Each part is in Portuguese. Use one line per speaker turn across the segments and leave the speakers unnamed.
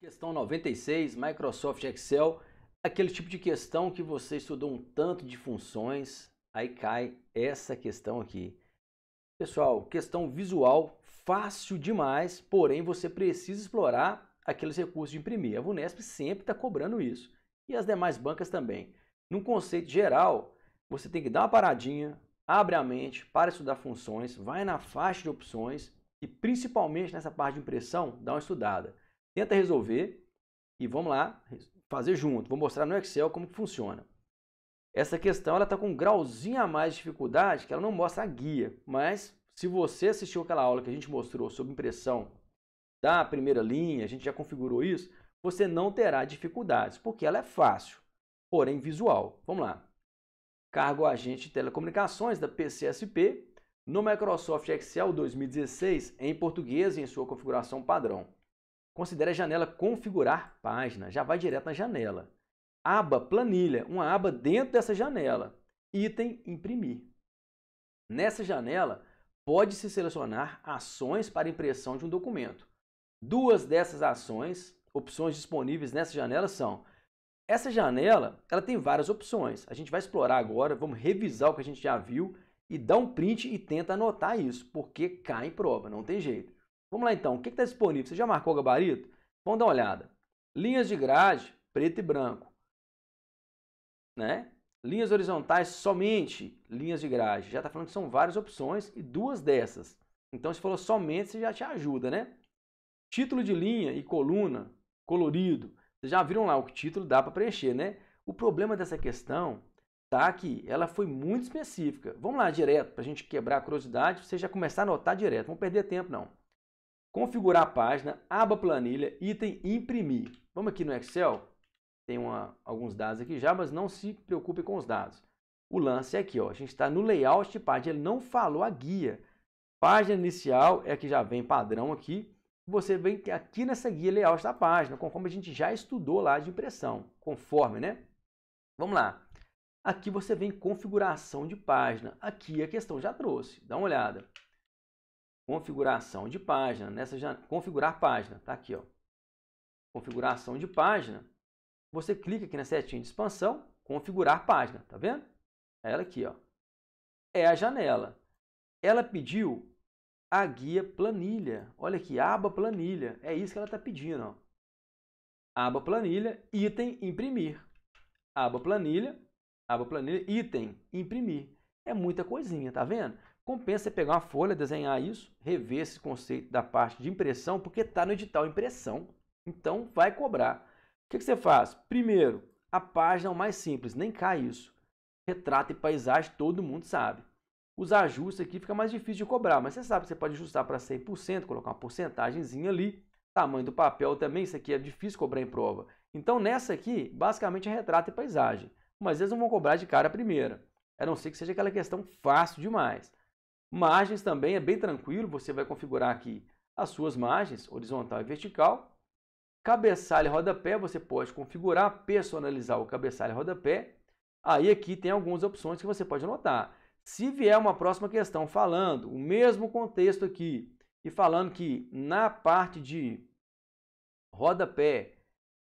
Questão 96, Microsoft Excel, aquele tipo de questão que você estudou um tanto de funções, aí cai essa questão aqui. Pessoal, questão visual, fácil demais, porém você precisa explorar aqueles recursos de imprimir. A Vunesp sempre está cobrando isso, e as demais bancas também. Num conceito geral, você tem que dar uma paradinha, abre a mente para estudar funções, vai na faixa de opções e principalmente nessa parte de impressão, dá uma estudada. Tenta resolver e vamos lá fazer junto. Vou mostrar no Excel como que funciona. Essa questão ela está com um grauzinho a mais de dificuldade, que ela não mostra a guia. Mas se você assistiu aquela aula que a gente mostrou sobre impressão da primeira linha, a gente já configurou isso, você não terá dificuldades, porque ela é fácil, porém visual. Vamos lá. Cargo agente de telecomunicações da PCSP no Microsoft Excel 2016 em português em sua configuração padrão. Considere a janela Configurar Página. Já vai direto na janela. Aba Planilha, uma aba dentro dessa janela. Item Imprimir. Nessa janela, pode-se selecionar ações para impressão de um documento. Duas dessas ações, opções disponíveis nessa janela são essa janela, ela tem várias opções. A gente vai explorar agora, vamos revisar o que a gente já viu e dá um print e tenta anotar isso, porque cai em prova, não tem jeito. Vamos lá então, o que está disponível? Você já marcou o gabarito? Vamos dar uma olhada. Linhas de grade, preto e branco. Né? Linhas horizontais, somente linhas de grade. Já está falando que são várias opções e duas dessas. Então, se falou somente, você já te ajuda, né? Título de linha e coluna, colorido. Vocês já viram lá o que título dá para preencher, né? O problema dessa questão está que ela foi muito específica. Vamos lá direto, para a gente quebrar a curiosidade, você já começar a anotar direto. Não vamos perder tempo, não configurar a página, aba planilha, item imprimir. Vamos aqui no Excel, tem uma, alguns dados aqui já, mas não se preocupe com os dados. O lance é aqui, ó, a gente está no layout de página, ele não falou a guia. Página inicial é que já vem padrão aqui, você vem aqui nessa guia layout da página, conforme a gente já estudou lá de impressão, conforme, né? Vamos lá. Aqui você vem configuração de página, aqui a questão já trouxe, dá uma olhada configuração de página, nessa configurar página, tá aqui, ó. Configuração de página. Você clica aqui na setinha de expansão, configurar página, tá vendo? É ela aqui, ó. É a janela. Ela pediu a guia planilha. Olha aqui, aba planilha. É isso que ela está pedindo, ó. Aba planilha, item imprimir. Aba planilha, aba planilha, item imprimir. É muita coisinha, tá vendo? Compensa pegar uma folha, desenhar isso, rever esse conceito da parte de impressão, porque está no edital impressão. Então vai cobrar. O que, que você faz? Primeiro, a página é o mais simples, nem cai isso. Retrato e paisagem todo mundo sabe. Os ajustes aqui fica mais difícil de cobrar, mas você sabe que você pode ajustar para 100%, colocar uma porcentagemzinha ali. Tamanho do papel também, isso aqui é difícil cobrar em prova. Então nessa aqui, basicamente é retrato e paisagem. Mas eles não vão cobrar de cara a primeira, a não ser que seja aquela questão fácil demais. Margens também é bem tranquilo, você vai configurar aqui as suas margens, horizontal e vertical. Cabeçalho e rodapé, você pode configurar, personalizar o cabeçalho e rodapé. Aí aqui tem algumas opções que você pode anotar. Se vier uma próxima questão falando o mesmo contexto aqui e falando que na parte de rodapé,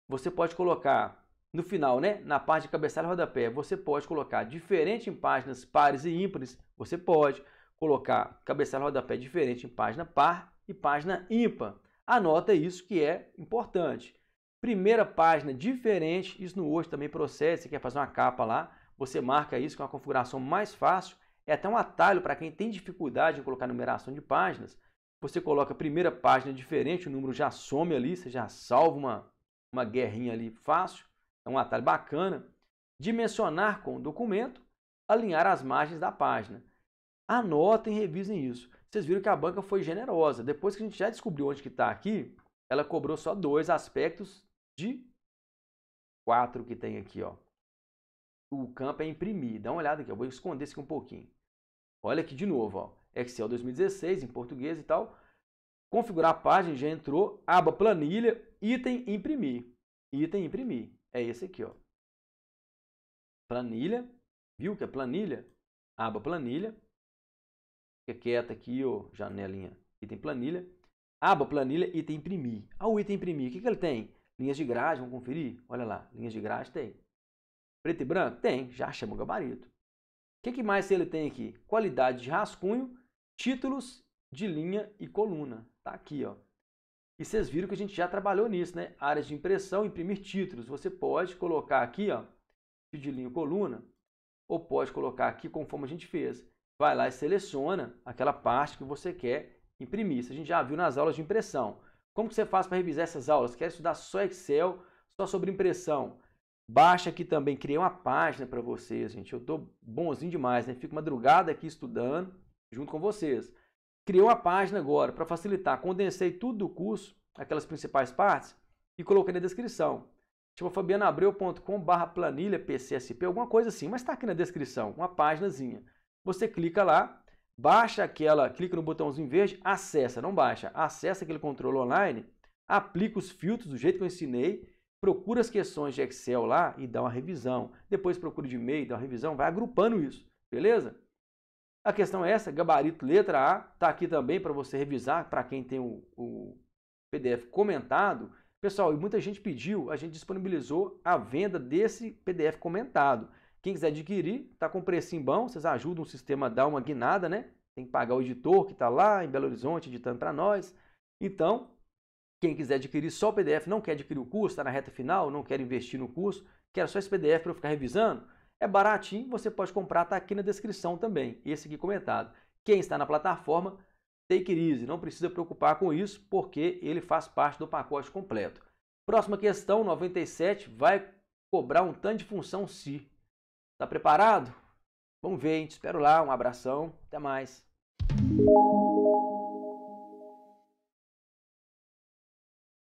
você pode colocar no final, né, na parte de cabeçalho e rodapé, você pode colocar diferente em páginas pares e ímpares, você pode colocar cabeçalho rodapé diferente em página par e página ímpar. Anota isso que é importante. Primeira página diferente, isso no Word também processa. você quer fazer uma capa lá, você marca isso com é uma configuração mais fácil, é até um atalho para quem tem dificuldade em colocar numeração de páginas. Você coloca a primeira página diferente, o número já some ali, você já salva uma, uma guerrinha ali fácil, é um atalho bacana. Dimensionar com o documento, alinhar as margens da página. Anotem e revisem isso. Vocês viram que a banca foi generosa. Depois que a gente já descobriu onde que está aqui, ela cobrou só dois aspectos de quatro que tem aqui. Ó. O campo é imprimir. Dá uma olhada aqui, eu vou esconder isso aqui um pouquinho. Olha aqui de novo, ó. Excel 2016 em português e tal. Configurar a página, já entrou, aba planilha, item imprimir. Item imprimir. É esse aqui, ó. Planilha, viu que é planilha? Aba planilha, Fica quieto aqui, ó, janelinha, item planilha. Aba planilha, item imprimir. Ah, o item imprimir, o que, que ele tem? Linhas de grade, vamos conferir? Olha lá, linhas de grade tem. Preto e branco? Tem, já chama o gabarito. O que, que mais ele tem aqui? Qualidade de rascunho, títulos de linha e coluna. Tá aqui, ó. E vocês viram que a gente já trabalhou nisso, né? Áreas de impressão, imprimir títulos. Você pode colocar aqui, ó, de linha e coluna, ou pode colocar aqui conforme a gente fez vai lá e seleciona aquela parte que você quer imprimir. Isso a gente já viu nas aulas de impressão. Como que você faz para revisar essas aulas? Quer estudar só Excel, só sobre impressão? Baixa aqui também, criei uma página para vocês, gente. Eu estou bonzinho demais, né? Fico madrugada aqui estudando junto com vocês. Criei uma página agora para facilitar. Condensei tudo do curso, aquelas principais partes, e coloquei na descrição. Chama fabianabreu.com barra planilha PCSP, alguma coisa assim, mas está aqui na descrição, uma páginazinha você clica lá, baixa aquela, clica no botãozinho verde, acessa, não baixa, acessa aquele controle online, aplica os filtros do jeito que eu ensinei, procura as questões de Excel lá e dá uma revisão. Depois procura de e-mail, dá uma revisão, vai agrupando isso, beleza? A questão é essa, gabarito letra A, tá aqui também para você revisar, para quem tem o, o PDF comentado. Pessoal, e muita gente pediu, a gente disponibilizou a venda desse PDF comentado. Quem quiser adquirir, está com um precinho bom, vocês ajudam o sistema a dar uma guinada, né? Tem que pagar o editor que está lá em Belo Horizonte editando para nós. Então, quem quiser adquirir só o PDF, não quer adquirir o curso, está na reta final, não quer investir no curso, quer só esse PDF para eu ficar revisando, é baratinho, você pode comprar, está aqui na descrição também, esse aqui comentado. Quem está na plataforma, take it easy, não precisa preocupar com isso, porque ele faz parte do pacote completo. Próxima questão, 97, vai cobrar um tanto de função se. Tá preparado? Vamos ver, hein? Te espero lá. Um abração. Até mais.